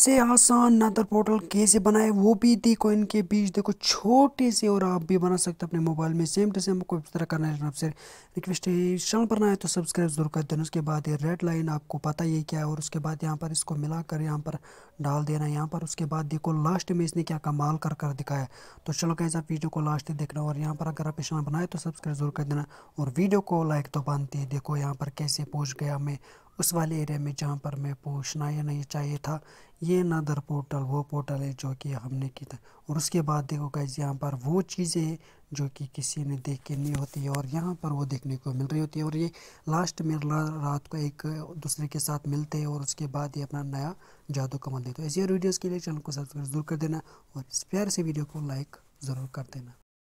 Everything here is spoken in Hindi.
सबसे आसान नदर पोर्टल तो कैसे बनाए वो भी देखो इनके बीच देखो छोटे से और आप भी बना सकते हो अपने मोबाइल में सेम टू सेम आपको इस तरह करना है आपसे रिक्वेस्ट है चैनल पर ना है तो सब्सक्राइब जरूर कर देना उसके बाद ये रेड लाइन आपको पता ही क्या है और उसके बाद यहाँ पर इसको मिलाकर यहाँ पर डाल देना है यहाँ पर उसके बाद देखो लास्ट में इसने क्या कमाल कर कर दिखाया तो चलो कैसे आप वीडियो को लास्ट देखना और यहाँ पर अगर आप चैनल बनाए तो सब्सक्राइब जरूर कर देना और वीडियो को लाइक तो बांधते देखो यहाँ पर कैसे पहुँच गया हमें उस वाले एरिया में जहाँ पर मैं पहुँचना या नहीं चाहिए था ये नदर पोर्टल वो पोर्टल है जो कि हमने की था और उसके बाद देखो गाइज यहाँ पर वो चीज़ें जो कि किसी ने देख के नहीं होती है और यहाँ पर वो देखने को मिल रही होती है और ये लास्ट में रात को एक दूसरे के साथ मिलते हैं और उसके बाद ये अपना नया जादू कमाल देते हैं तो ऐसे वीडियोज़ के लिए चैनल को सब्सक्राइब जरूर कर देना और इस प्यार से वीडियो को लाइक ज़रूर कर देना